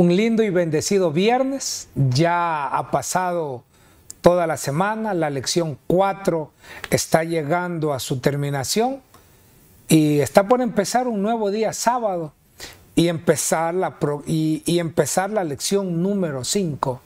Un lindo y bendecido viernes. Ya ha pasado toda la semana. La lección 4 está llegando a su terminación. Y está por empezar un nuevo día sábado y empezar la, y, empezar la lección número 5.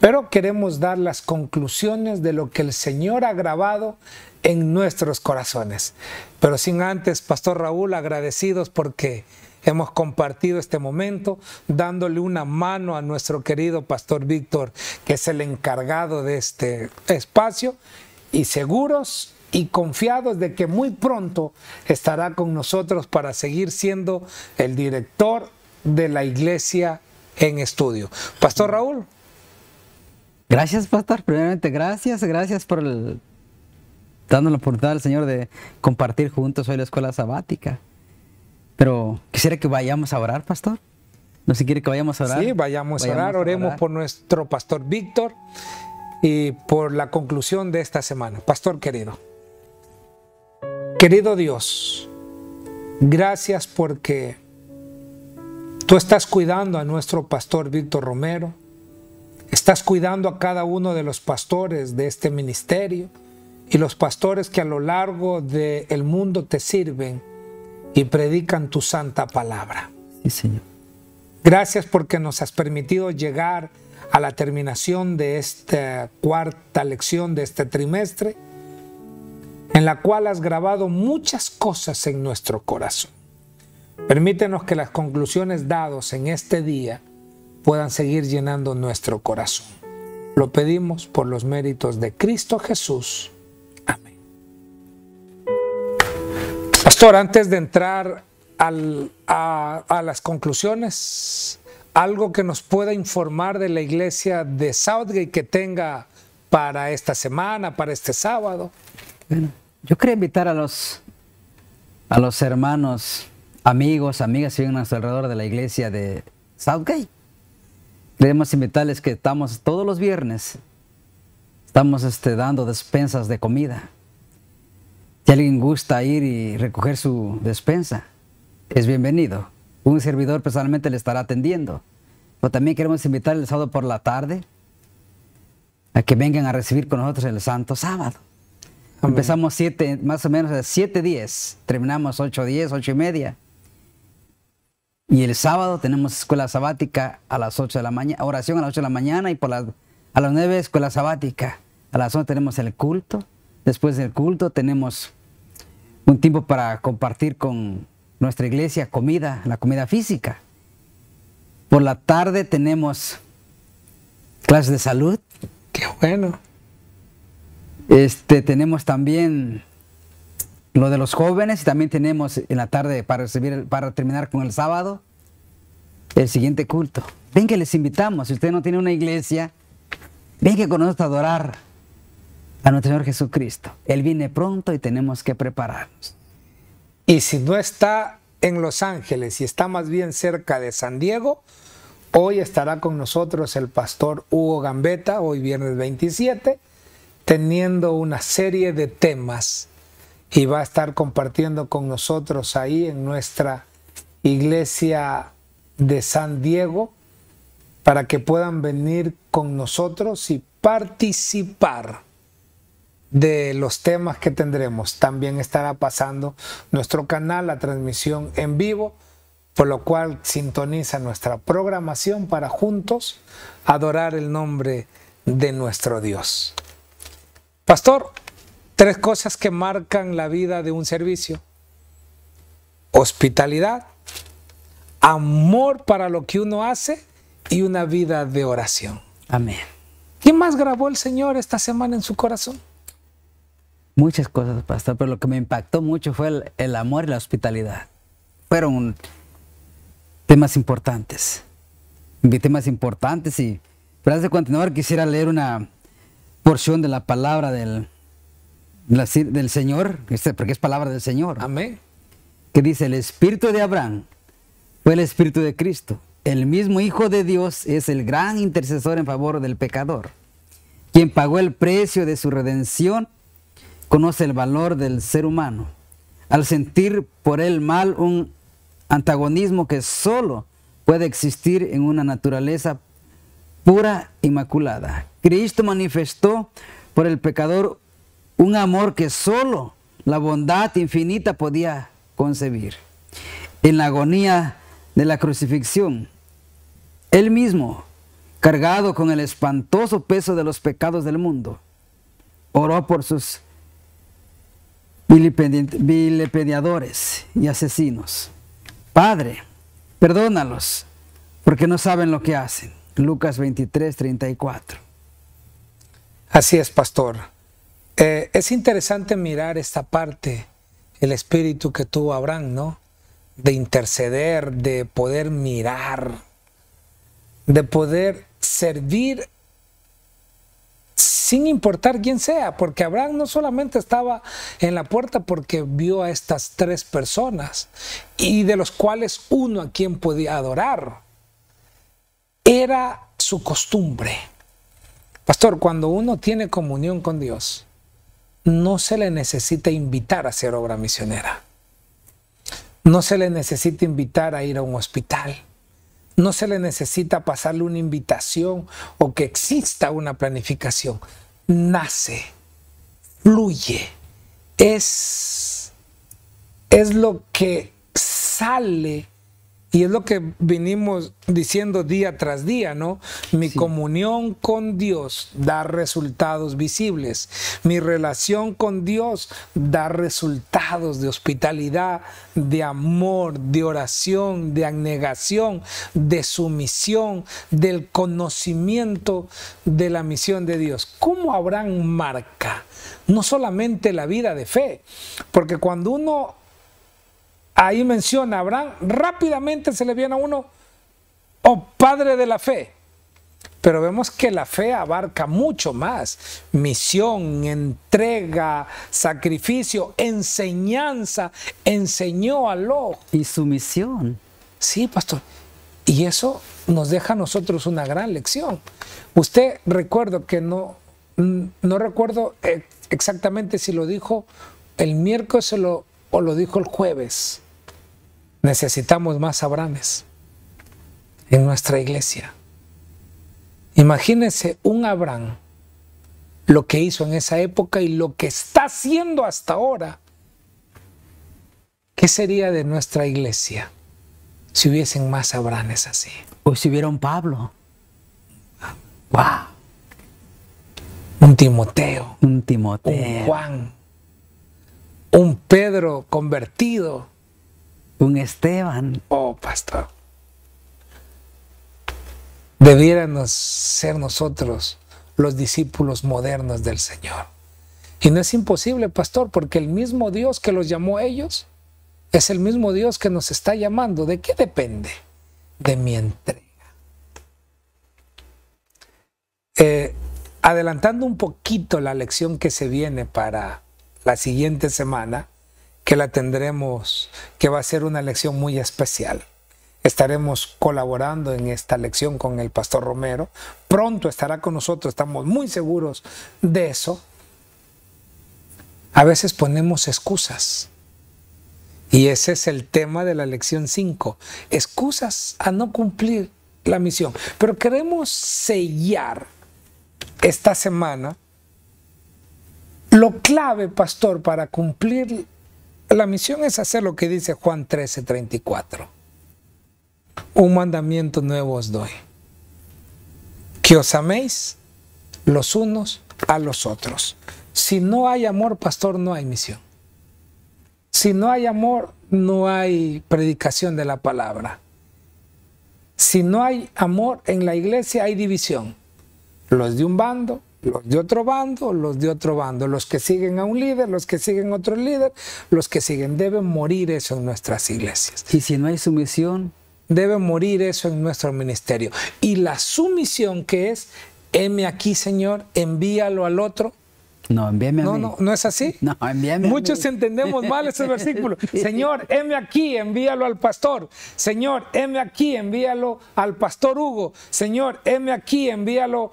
Pero queremos dar las conclusiones de lo que el Señor ha grabado en nuestros corazones. Pero sin antes, Pastor Raúl, agradecidos porque hemos compartido este momento dándole una mano a nuestro querido pastor Víctor, que es el encargado de este espacio, y seguros y confiados de que muy pronto estará con nosotros para seguir siendo el director de la iglesia en estudio. Pastor Raúl. Gracias, pastor. Primeramente, gracias, gracias por el, la oportunidad al Señor de compartir juntos hoy la escuela sabática. Pero quisiera que vayamos a orar, pastor. ¿No se quiere que vayamos a orar? Sí, vayamos, a orar. Oremos por nuestro pastor Víctor y por la conclusión de esta semana. Pastor querido, querido Dios, gracias porque tú estás cuidando a nuestro pastor Víctor Romero, estás cuidando a cada uno de los pastores de este ministerio y los pastores que a lo largo del mundo te sirven y predican tu santa palabra. Sí, Señor. Gracias porque nos has permitido llegar a la terminación de esta cuarta lección de este trimestre, en la cual has grabado muchas cosas en nuestro corazón. Permítenos que las conclusiones dadas en este día puedan seguir llenando nuestro corazón. Lo pedimos por los méritos de Cristo Jesús. antes de entrar a, las conclusiones, algo que nos pueda informar de la iglesia de Southgate que tenga para esta semana, para este sábado. Bueno, yo quería invitar a los, a los hermanos, amigos, amigas que vienen alrededor de la iglesia de Southgate. Queremos invitarles que estamos todos los viernes, estamos este, dando despensas de comida si alguien gusta ir y recoger su despensa, es bienvenido. Un servidor personalmente le estará atendiendo. Pero también queremos invitar el sábado por la tarde a que vengan a recibir con nosotros el Santo Sábado. Empezamos siete, más o menos a 7.10, terminamos 8.10, 8 y media. Y el sábado tenemos escuela sabática a las 8 de la mañana, oración a las 8 de la mañana y por las, a las 9 escuela sabática. A las 11 tenemos el culto Después del culto tenemos un tiempo para compartir con nuestra iglesia comida, la comida física. Por la tarde tenemos clases de salud. Qué bueno. Este, tenemos también lo de los jóvenes y también tenemos en la tarde para, recibir, para terminar con el sábado el siguiente culto. Ven que les invitamos, si usted no tiene una iglesia, ven que con nosotros a adorar a nuestro Señor Jesucristo. Él viene pronto y tenemos que prepararnos. Y si no está en Los Ángeles y está más bien cerca de San Diego, hoy estará con nosotros el pastor Hugo Gambetta, hoy viernes 27, teniendo una serie de temas y va a estar compartiendo con nosotros ahí en nuestra iglesia de San Diego para que puedan venir con nosotros y participar de los temas que tendremos. También estará pasando nuestro canal, la transmisión en vivo, por lo cual sintoniza nuestra programación para juntos adorar el nombre de nuestro Dios. Pastor, tres cosas que marcan la vida de un servicio. Hospitalidad, amor para lo que uno hace y una vida de oración. Amén. ¿Qué más grabó el Señor esta semana en su corazón? Muchas cosas, pastor, pero lo que me impactó mucho fue el, amor y la hospitalidad. Fueron temas importantes. Temas importantes y, pero antes de continuar, quisiera leer una porción de la palabra del, del Señor, este, porque es palabra del Señor. Amén. Que dice, el espíritu de Abraham fue el espíritu de Cristo. El mismo Hijo de Dios es el gran intercesor en favor del pecador, quien pagó el precio de su redención conoce el valor del ser humano al sentir por el mal un antagonismo que solo puede existir en una naturaleza pura, e inmaculada. Cristo manifestó por el pecador un amor que solo la bondad infinita podía concebir. En la agonía de la crucifixión, él mismo, cargado con el espantoso peso de los pecados del mundo, oró por sus vilipendiadores y asesinos. Padre, perdónalos, porque no saben lo que hacen. Lucas 23, 34. Así es, pastor. Eh, es interesante mirar esta parte, el espíritu que tuvo Abraham, ¿no? De interceder, de poder mirar, de poder servir sin importar quién sea, porque Abraham no solamente estaba en la puerta porque vio a estas tres personas y de los cuales uno a quien podía adorar. Era su costumbre. Pastor, cuando uno tiene comunión con Dios, no se le necesita invitar a hacer obra misionera. No se le necesita invitar a ir a un hospital. No se le necesita pasarle una invitación o que exista una planificación nace, fluye, es, es lo que sale y es lo que vinimos diciendo día tras día, ¿no? Mi comunión con Dios da resultados visibles. Mi relación con Dios da resultados de hospitalidad, de amor, de oración, de abnegación, de sumisión, del conocimiento de la misión de Dios. ¿Cómo Abraham marca no solamente la vida de fe? Porque cuando uno Ahí menciona Abraham, rápidamente se le viene a uno, oh padre de la fe. Pero vemos que la fe abarca mucho más. Misión, entrega, sacrificio, enseñanza. Enseñó a lo Y su misión. Sí, pastor. Y eso nos deja a nosotros una gran lección. Usted recuerdo que no, mm, no recuerdo exactamente si lo dijo el miércoles o lo dijo el jueves. Necesitamos más abranes en nuestra iglesia. Imagínense un Abraham, lo que hizo en esa época y lo que está haciendo hasta ahora. ¿Qué sería de nuestra iglesia si hubiesen más abranes así? O pues si hubiera un Pablo. ¡Wow! Un Timoteo. Un Timoteo. Un Juan. Un Pedro convertido un Esteban. Oh, pastor. Debiéramos ser nosotros los discípulos modernos del Señor. Y no es imposible, pastor, porque el mismo Dios que los llamó a ellos es el mismo Dios que nos está llamando. ¿De qué depende? De mi entrega. Eh, adelantando un poquito la lección que se viene para la siguiente semana, que la tendremos, que va a ser una lección muy especial. Estaremos colaborando en esta lección con el pastor Romero. Pronto estará con nosotros, estamos muy seguros de eso. A veces ponemos excusas. Y ese es el tema de la lección 5. Excusas a no cumplir la misión. Pero queremos sellar esta semana lo clave, pastor, para cumplir la misión es hacer lo que dice Juan 13, 34. Un mandamiento nuevo os doy. Que os améis los unos a los otros. Si no hay amor, pastor, no hay misión. Si no hay amor, no hay predicación de la palabra. Si no hay amor en la iglesia, hay división. Los de un bando, los de otro bando, los de otro bando, los que siguen a un líder, los que siguen a otro líder, los que siguen. Deben morir eso en nuestras iglesias. Y si no hay sumisión. Debe morir eso en nuestro ministerio. Y la sumisión que es, heme aquí, Señor, envíalo al otro, no, envíame a no, No, no, es así. No, envíame Muchos a mí. entendemos mal ese versículo. Señor, heme aquí, envíalo al pastor. Señor, heme aquí, envíalo al pastor Hugo. Señor, heme aquí, envíalo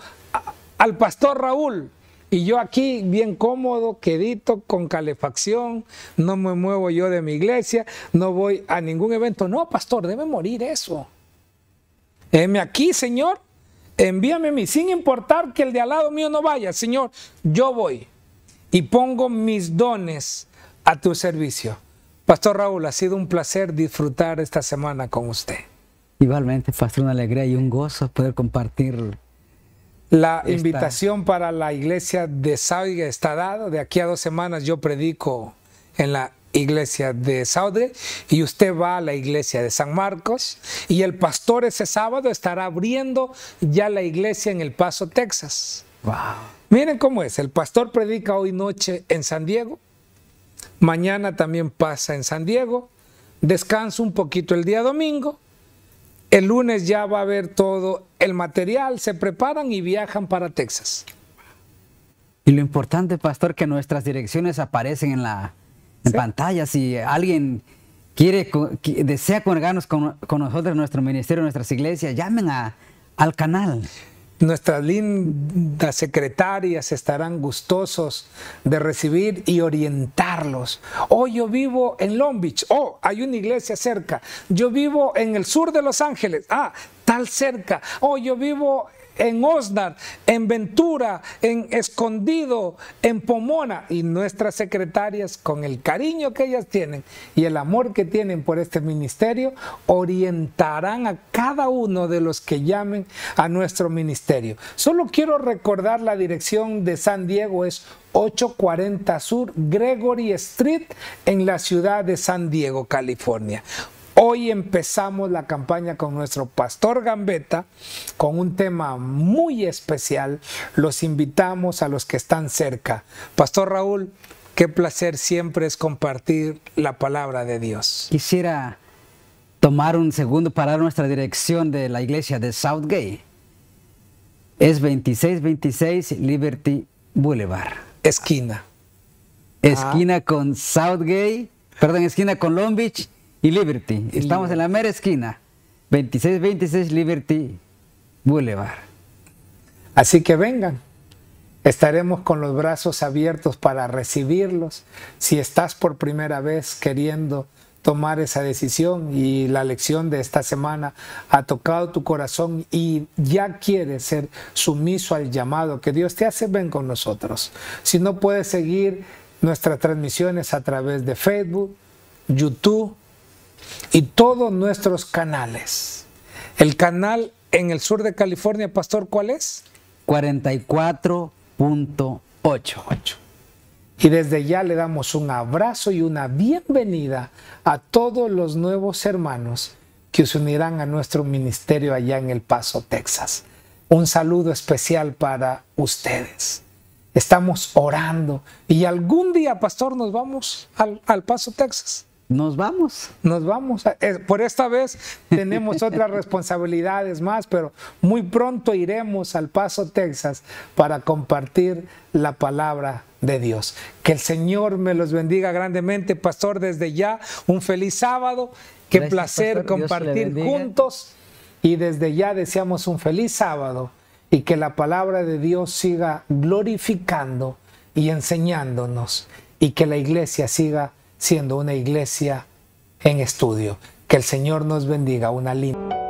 al pastor Raúl. Y yo aquí, bien cómodo, quedito, con calefacción, no me muevo yo de mi iglesia, no voy a ningún evento. No, pastor, debe morir eso. Heme aquí, Señor, envíame a mí, sin importar que el de al lado mío no vaya. Señor, yo voy y pongo mis dones a tu servicio. Pastor Raúl, ha sido un placer disfrutar esta semana con usted. Igualmente, pastor, una alegría y un gozo poder compartir la invitación para la iglesia de Saude está dada. De aquí a dos semanas yo predico en la iglesia de Saudre y usted va a la iglesia de San Marcos y el pastor ese sábado estará abriendo ya la iglesia en El Paso, Texas. Wow. Miren cómo es. El pastor predica hoy noche en San Diego. Mañana también pasa en San Diego. Descansa un poquito el día domingo el lunes ya va a haber todo el material, se preparan y viajan para Texas. Y lo importante, pastor, que nuestras direcciones aparecen en la pantalla. Si alguien quiere, desea congregarnos con, nosotros, nuestro ministerio, nuestras iglesias, llamen al canal. Nuestras lindas secretarias estarán gustosos de recibir y orientarlos. Oh, yo vivo en Long Beach. Oh, hay una iglesia cerca. Yo vivo en el sur de Los Ángeles. Ah, tal cerca. Oh, yo vivo en Osnar, en Ventura, en Escondido, en Pomona. Y nuestras secretarias, con el cariño que ellas tienen y el amor que tienen por este ministerio, orientarán a cada uno de los que llamen a nuestro ministerio. Solo quiero recordar la dirección de San Diego es 840 Sur Gregory Street en la ciudad de San Diego, California hoy empezamos la campaña con nuestro pastor Gambetta, con un tema muy especial. Los invitamos a los que están cerca. Pastor Raúl, qué placer siempre es compartir la palabra de Dios. Quisiera tomar un segundo para nuestra dirección de la iglesia de Southgate. Es 2626 Liberty Boulevard. Esquina. Esquina con ah. con Southgate, perdón, esquina con Long Beach y Liberty. Estamos en la mera esquina, 2626 Liberty Boulevard. Así que vengan. Estaremos con los brazos abiertos para recibirlos. Si estás por primera vez queriendo tomar esa decisión y la lección de esta semana ha tocado tu corazón y ya quieres ser sumiso al llamado que Dios te hace, ven con nosotros. Si no puedes seguir nuestras transmisiones a través de Facebook, YouTube, y todos nuestros canales. El canal en el sur de California, Pastor, ¿cuál es? 44.88. Y desde ya le damos un abrazo y una bienvenida a todos los nuevos hermanos que se unirán a nuestro ministerio allá en El Paso, Texas. Un saludo especial para ustedes. Estamos orando y algún día, pastor, nos vamos al, al Paso, Texas. Nos vamos. Nos vamos. Por esta vez tenemos otras responsabilidades más, pero muy pronto iremos al Paso, Texas, para compartir la palabra de Dios. Que el Señor me los bendiga grandemente, pastor, desde ya. Un feliz sábado. Qué placer compartir juntos. Y desde ya deseamos un feliz sábado y que la palabra de Dios siga glorificando y enseñándonos y que la iglesia siga siendo una iglesia en estudio. Que el Señor nos bendiga. Una linda.